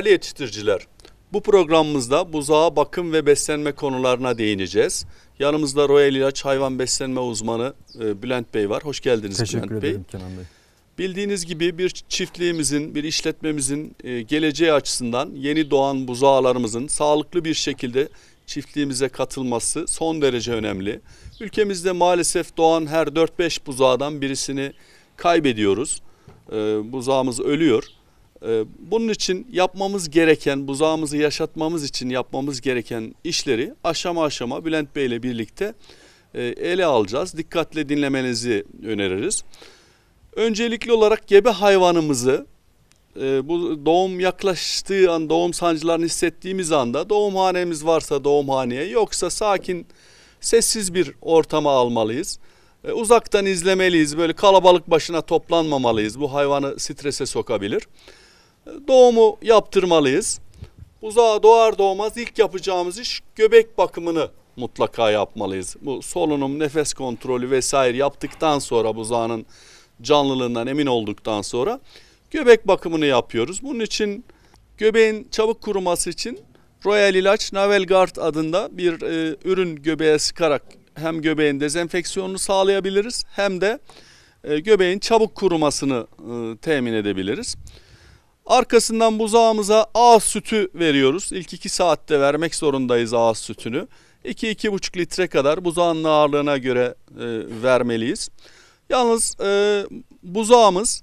Değerli yetiştiriciler, bu programımızda buzağa bakım ve beslenme konularına değineceğiz. Yanımızda Royal İlaç Hayvan Beslenme Uzmanı e, Bülent Bey var. Hoş geldiniz Teşekkür Bülent ederim Bey. Kenan Bey. Bildiğiniz gibi bir çiftliğimizin, bir işletmemizin e, geleceği açısından yeni doğan buzağalarımızın sağlıklı bir şekilde çiftliğimize katılması son derece önemli. Ülkemizde maalesef doğan her 4-5 buzağdan birisini kaybediyoruz. E, buzağımız ölüyor. Ee, bunun için yapmamız gereken, buzağımızı yaşatmamız için yapmamız gereken işleri aşama aşama Bülent Bey ile birlikte e, ele alacağız. Dikkatle dinlemenizi öneririz. Öncelikli olarak gebe hayvanımızı e, bu doğum yaklaştığı an doğum sancılarını hissettiğimiz anda doğumhanemiz varsa doğumhaneye yoksa sakin sessiz bir ortama almalıyız. E, uzaktan izlemeliyiz böyle kalabalık başına toplanmamalıyız bu hayvanı strese sokabilir doğumu yaptırmalıyız. Buzağı doğar doğmaz ilk yapacağımız iş göbek bakımını mutlaka yapmalıyız. Bu solunum, nefes kontrolü vesaire yaptıktan sonra buzağının canlılığından emin olduktan sonra göbek bakımını yapıyoruz. Bunun için göbeğin çabuk kuruması için Royal ilaç Navelgard adında bir e, ürün göbeğe sıkarak hem göbeğin dezenfeksiyonunu sağlayabiliriz hem de e, göbeğin çabuk kurumasını e, temin edebiliriz. Arkasından buzağımıza ağız sütü veriyoruz. İlk 2 saatte vermek zorundayız ağız sütünü. 2-2,5 litre kadar buzağın ağırlığına göre e, vermeliyiz. Yalnız e, buzağımız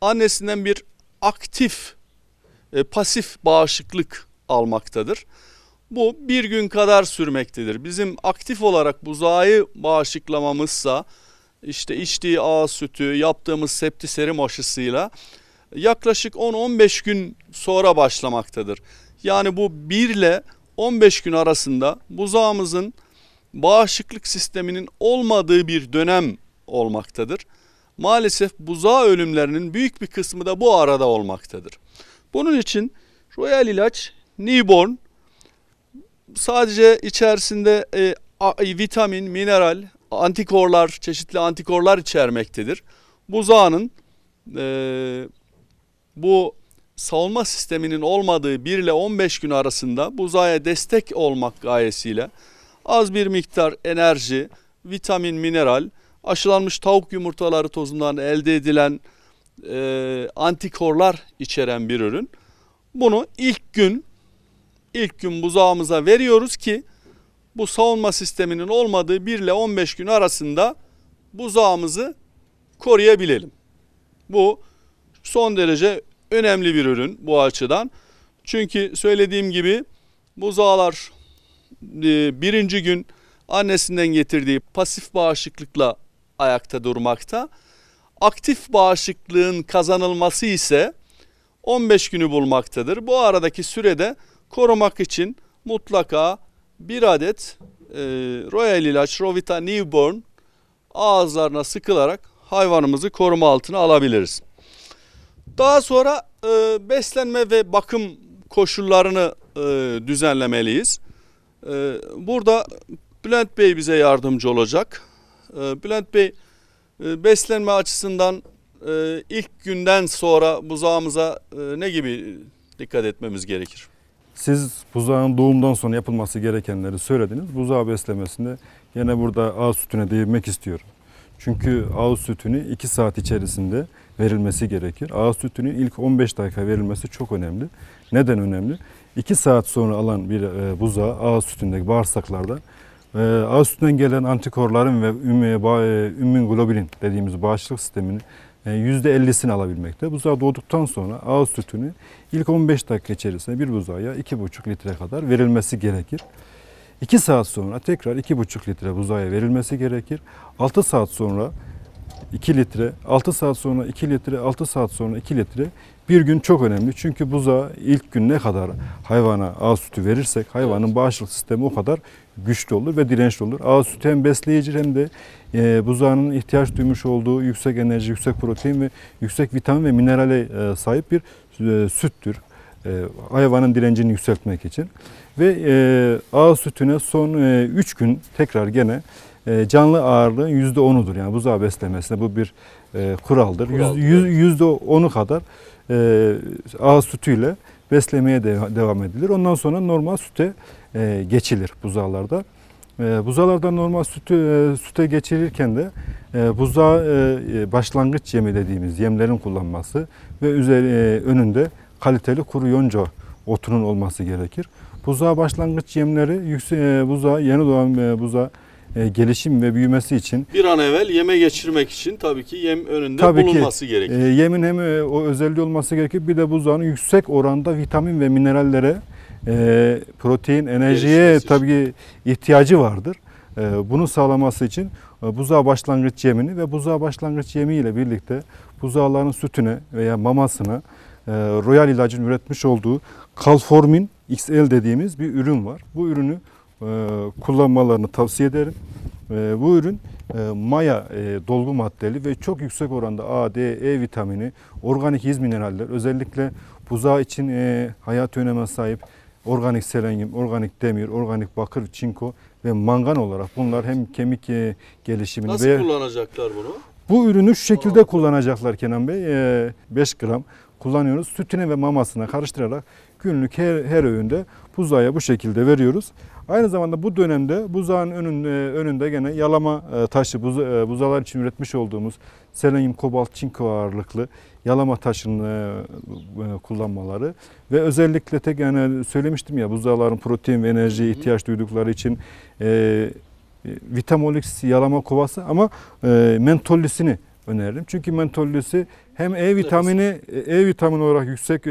annesinden bir aktif, e, pasif bağışıklık almaktadır. Bu bir gün kadar sürmektedir. Bizim aktif olarak buzağı bağışıklamamızsa işte içtiği ağız sütü, yaptığımız septiserim aşısıyla yaklaşık 10-15 gün sonra başlamaktadır. Yani bu 1 ile 15 gün arasında buzağımızın bağışıklık sisteminin olmadığı bir dönem olmaktadır. Maalesef buzağı ölümlerinin büyük bir kısmı da bu arada olmaktadır. Bunun için Royal ilaç Newborn sadece içerisinde e, a, e, vitamin, mineral, antikorlar, çeşitli antikorlar içermektedir. Buzağının e, bu savunma sisteminin olmadığı 1 ile 15 gün arasında buzaya destek olmak gayesiyle az bir miktar enerji, vitamin, mineral, aşılanmış tavuk yumurtaları tozundan elde edilen e, antikorlar içeren bir ürün. Bunu ilk gün ilk gün buzağımıza veriyoruz ki bu savunma sisteminin olmadığı 1 ile 15 gün arasında buzağımızı koruyabilelim. Bu son derece önemli bir ürün bu açıdan. Çünkü söylediğim gibi buzağlar e, birinci gün annesinden getirdiği pasif bağışıklıkla ayakta durmakta. Aktif bağışıklığın kazanılması ise 15 günü bulmaktadır. Bu aradaki sürede korumak için mutlaka bir adet e, Royal ilaç Rovita Newborn ağızlarına sıkılarak hayvanımızı koruma altına alabiliriz. Daha sonra e, beslenme ve bakım koşullarını e, düzenlemeliyiz. E, burada Bülent Bey bize yardımcı olacak. E, Bülent Bey e, beslenme açısından e, ilk günden sonra buzağımıza e, ne gibi dikkat etmemiz gerekir? Siz buzağın doğumdan sonra yapılması gerekenleri söylediniz. Buzağı beslemesinde yine burada ağ sütüne değinmek istiyorum. Çünkü ağız sütünü 2 saat içerisinde verilmesi gerekir. Ağız sütünün ilk 15 dakika verilmesi çok önemli. Neden önemli? 2 saat sonra alan bir e, buzağı ağız sütündeki bağırsaklardan e, ağız sütünden gelen antikorların ve e, ümmün globulin dediğimiz bağışıklık sisteminin %50'sini alabilmekte. Buzağı doğduktan sonra ağız sütünü ilk 15 dakika içerisinde bir buzağıya 2,5 litre kadar verilmesi gerekir. 2 saat sonra tekrar 2,5 litre buzaya verilmesi gerekir. 6 saat sonra 2 litre, 6 saat sonra 2 litre, 6 saat sonra 2 litre. Bir gün çok önemli çünkü buza ilk gün ne kadar hayvana ağ sütü verirsek hayvanın bağışıklık sistemi o kadar güçlü olur ve dirençli olur. Ağ sütü hem besleyici hem de e, buzağının ihtiyaç duymuş olduğu yüksek enerji, yüksek protein ve yüksek vitamin ve minerale e, sahip bir e, süttür. hayvanın direncini yükseltmek için. Ve e, ağ sütüne son 3 e, gün tekrar gene e, canlı ağırlığın %10'udur. Yani buzağı beslemesinde bu bir e, kuraldır. kuraldır. Yüz, %10'u kadar e, ağ sütüyle beslemeye de, devam edilir. Ondan sonra normal süte e, geçilir buzağlarda. E, buzalardan normal sütü, e, süte geçirirken de e, buzağı e, e, başlangıç yemi dediğimiz yemlerin kullanması ve üzeri, e, önünde kaliteli kuru yonca otunun olması gerekir. Buzağa başlangıç yemleri yüksek, e, buzağa, yeni doğan e, buza e, gelişim ve büyümesi için. Bir an evvel yeme geçirmek için tabii ki yem önünde tabii bulunması ki, gerekir. E, yemin hem o özelliği olması gerekir bir de buzağın yüksek oranda vitamin ve minerallere, e, protein, enerjiye tabii ki ihtiyacı vardır. E, bunu sağlaması için e, buzağa başlangıç yemini ve buzağa başlangıç yemi ile birlikte buzağların sütüne veya mamasına e, Royal ilacın üretmiş olduğu Kalformin XL dediğimiz bir ürün var. Bu ürünü e, kullanmalarını tavsiye ederim. E, bu ürün e, maya e, dolgu maddeli ve çok yüksek oranda A, D, E vitamini, organik iz mineraller, özellikle buzağı için e, hayat öneme sahip organik selenyum, organik demir, organik bakır, çinko ve mangan olarak bunlar hem kemik e, gelişimini Nasıl ve kullanacaklar bunu? Bu ürünü şu şekilde Aa. kullanacaklar Kenan Bey. E, 5 gram kullanıyoruz. Sütüne ve mamasına karıştırarak günlük her, her öğünde buzağa bu şekilde veriyoruz. Aynı zamanda bu dönemde buzağın önünde, önünde gene yalama e, taşı e, buzalar için üretmiş olduğumuz selenyum, kobalt, çinko ağırlıklı yalama taşını e, kullanmaları ve özellikle tek yani söylemiştim ya buzaların protein ve enerjiye ihtiyaç duydukları için e, Vitamolix yalama kovası ama e, mentollisini öneririm. Çünkü mentollüsü hem E vitamini E vitamini olarak yüksek e,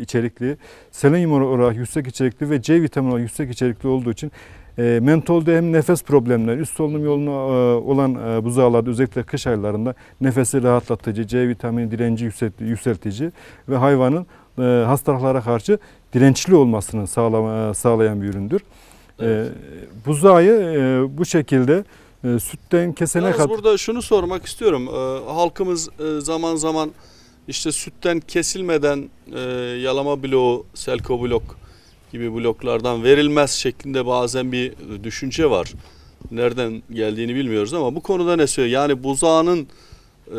içerikli, selenyum olarak yüksek içerikli ve C vitamini olarak yüksek içerikli olduğu için e, mentolde hem nefes problemleri, üst solunum yoluna e, olan e, buzağlarda özellikle kış aylarında nefesi rahatlatıcı, C vitamini direnci yükseltici, ve hayvanın e, hastalıklara karşı dirençli olmasını sağlayan bir üründür. Evet. buzağı bu şekilde e, sütten kesene Yalnız kadar. burada şunu sormak istiyorum. E, halkımız e, zaman zaman işte sütten kesilmeden e, yalama bloğu, selko blok gibi bloklardan verilmez şeklinde bazen bir düşünce var. Nereden geldiğini bilmiyoruz ama bu konuda ne söylüyor? Yani buzağının e,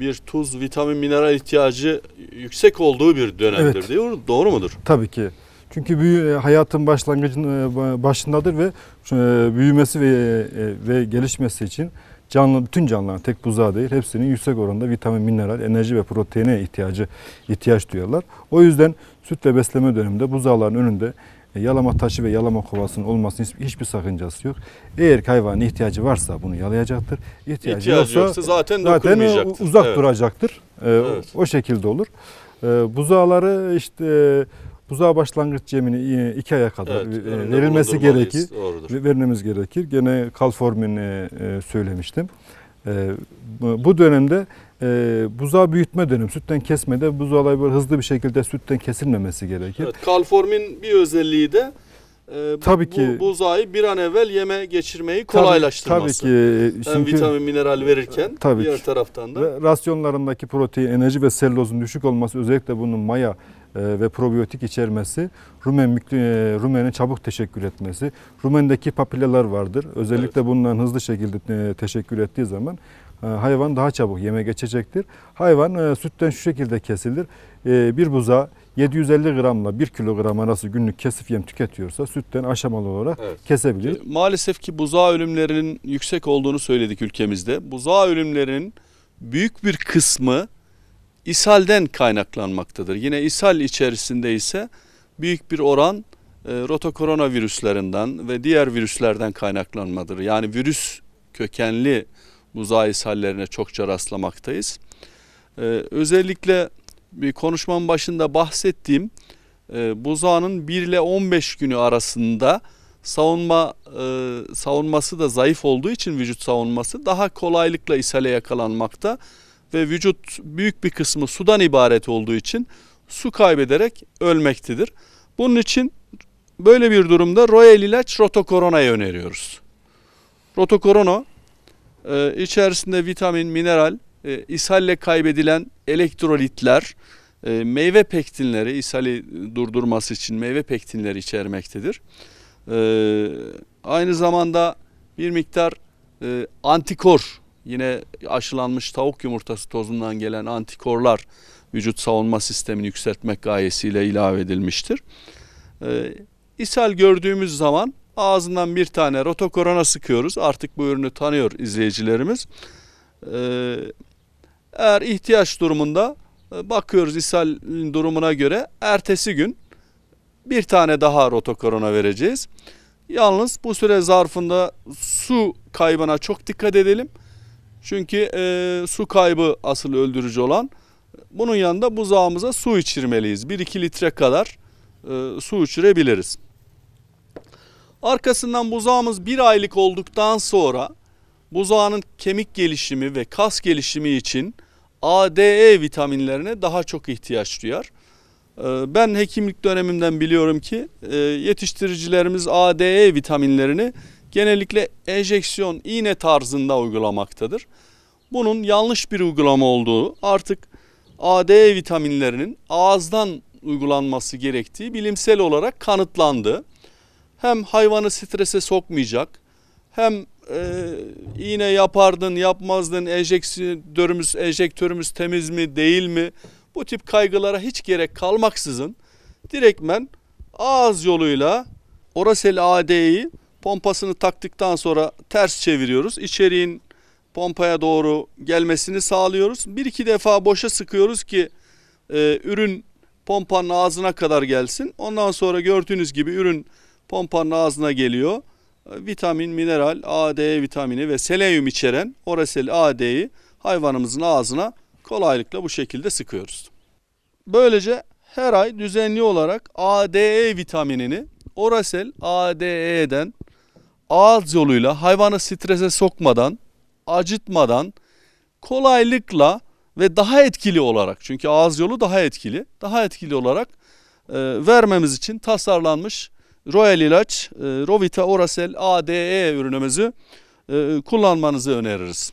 bir tuz, vitamin, mineral ihtiyacı yüksek olduğu bir dönemdir evet. diyor. Doğru mudur? Tabii ki. Çünkü bir e, hayatın başlangıcının e, başındadır ve e, büyümesi ve e, ve gelişmesi için canlı bütün canlıların tek buzağı değil hepsinin yüksek oranda vitamin, mineral, enerji ve proteine ihtiyacı ihtiyaç duyarlar. O yüzden sütle besleme döneminde buzağların önünde e, yalama taşı ve yalama kovasının olmasının hiçbir sakıncası yok. Eğer hayvanın ihtiyacı varsa bunu yalayacaktır. İhtiyacı, ihtiyacı yoksa, yoksa zaten, zaten uzak evet. duracaktır. Evet. O şekilde olur. Buzağları işte buzağa başlangıç cemini e, iki aya kadar evet, e, verilmesi gerekir. Doğrudur. Verilmemiz gerekir. Gene kalformini e, söylemiştim. Bu dönemde buzağı büyütme dönemi, sütten kesmede buzağlar böyle hızlı bir şekilde sütten kesilmemesi gerekir. Evet, kalformin bir özelliği de tabii bu, ki, buzağı bir an evvel yeme geçirmeyi kolaylaştırması. Tabii, tabii ki. Çünkü, hem vitamin mineral verirken tabii diğer ki. taraftan da. Ve rasyonlarındaki protein, enerji ve selülozun düşük olması özellikle bunun maya e, ve probiyotik içermesi, rumen e, rumenin çabuk teşekkür etmesi, rumendeki papillalar vardır. Özellikle evet. bunların hızlı şekilde e, teşekkür ettiği zaman hayvan daha çabuk yeme geçecektir. Hayvan sütten şu şekilde kesilir. Bir buza 750 gramla 1 kilogram arası günlük kesif yem tüketiyorsa sütten aşamalı olarak evet. kesebilir. Maalesef ki buzağı ölümlerinin yüksek olduğunu söyledik ülkemizde. Buzağı ölümlerinin büyük bir kısmı ishalden kaynaklanmaktadır. Yine ishal içerisinde ise büyük bir oran e, rotokoronavirüslerinden ve diğer virüslerden kaynaklanmadır. Yani virüs kökenli buzağı ishallerine çokça rastlamaktayız. E, özellikle bir konuşmanın başında bahsettiğim e, buzağının 1 ile 15 günü arasında savunma e, savunması da zayıf olduğu için vücut savunması daha kolaylıkla ishale yakalanmakta ve vücut büyük bir kısmı sudan ibaret olduğu için su kaybederek ölmektedir. Bunun için böyle bir durumda Royal ilaç rotokorona'yı öneriyoruz. Rotokorona e, içerisinde vitamin, mineral, e, ishalle kaybedilen elektrolitler, e, meyve pektinleri, ishali durdurması için meyve pektinleri içermektedir. E, aynı zamanda bir miktar antikor Yine aşılanmış tavuk yumurtası tozundan gelen antikorlar vücut savunma sistemini yükseltmek gayesiyle ilave edilmiştir. Ee, ishal gördüğümüz zaman ağzından bir tane rotokorona sıkıyoruz. Artık bu ürünü tanıyor izleyicilerimiz. Ee, eğer ihtiyaç durumunda e, bakıyoruz ishal durumuna göre ertesi gün bir tane daha rotokorona vereceğiz. Yalnız bu süre zarfında su kaybına çok dikkat edelim. Çünkü e, su kaybı asıl öldürücü olan. Bunun yanında buzağımıza su içirmeliyiz. 1-2 litre kadar e, su içirebiliriz. Arkasından buzağımız bir aylık olduktan sonra buzağının kemik gelişimi ve kas gelişimi için ADE vitaminlerine daha çok ihtiyaç duyar. E, ben hekimlik dönemimden biliyorum ki e, yetiştiricilerimiz ADE vitaminlerini genellikle enjeksiyon iğne tarzında uygulamaktadır. Bunun yanlış bir uygulama olduğu artık AD vitaminlerinin ağızdan uygulanması gerektiği bilimsel olarak kanıtlandı. Hem hayvanı strese sokmayacak hem e, iğne yapardın yapmazdın enjektörümüz, enjektörümüz temiz mi değil mi bu tip kaygılara hiç gerek kalmaksızın direktmen ağız yoluyla orasel AD'yi Pompasını taktıktan sonra ters çeviriyoruz. İçeriğin pompaya doğru gelmesini sağlıyoruz. Bir iki defa boşa sıkıyoruz ki e, ürün pompanın ağzına kadar gelsin. Ondan sonra gördüğünüz gibi ürün pompanın ağzına geliyor. E, vitamin, mineral, A, D vitamini ve selenyum içeren orasel AD'yi hayvanımızın ağzına kolaylıkla bu şekilde sıkıyoruz. Böylece her ay düzenli olarak ADE vitaminini Orasel ADE'den ağız yoluyla hayvanı strese sokmadan, acıtmadan kolaylıkla ve daha etkili olarak çünkü ağız yolu daha etkili, daha etkili olarak e, vermemiz için tasarlanmış Royal ilaç e, Rovita Orasel ADE ürünümüzü e, kullanmanızı öneririz.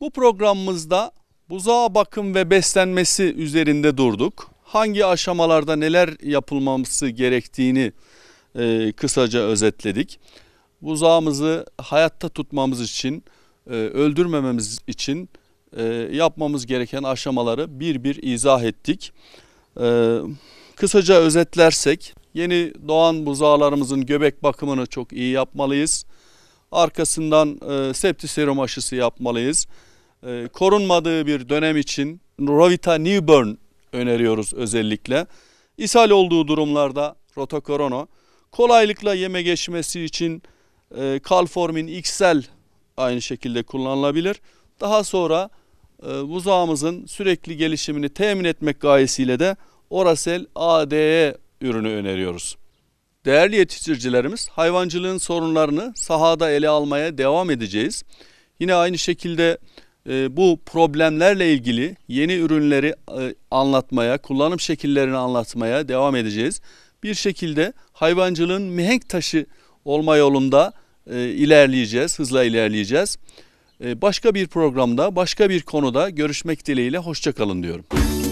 Bu programımızda buzağa bakım ve beslenmesi üzerinde durduk. Hangi aşamalarda neler yapılması gerektiğini e, kısaca özetledik buzağımızı hayatta tutmamız için, e, öldürmememiz için e, yapmamız gereken aşamaları bir bir izah ettik. E, kısaca özetlersek yeni doğan buzağlarımızın göbek bakımını çok iyi yapmalıyız. Arkasından septiserum aşısı yapmalıyız. Korunmadığı bir dönem için Rovita newborn öneriyoruz özellikle. İshal olduğu durumlarda Rotokorono kolaylıkla yeme geçmesi için e, Kalformin XL aynı şekilde kullanılabilir. Daha sonra e, buzağımızın sürekli gelişimini temin etmek gayesiyle de Orasel ADE ürünü öneriyoruz. Değerli yetiştiricilerimiz, hayvancılığın sorunlarını sahada ele almaya devam edeceğiz. Yine aynı şekilde e, bu problemlerle ilgili yeni ürünleri e, anlatmaya, kullanım şekillerini anlatmaya devam edeceğiz. Bir şekilde hayvancılığın mihenk taşı olma yolunda e, ilerleyeceğiz, hızla ilerleyeceğiz. E, başka bir programda, başka bir konuda görüşmek dileğiyle hoşçakalın diyorum.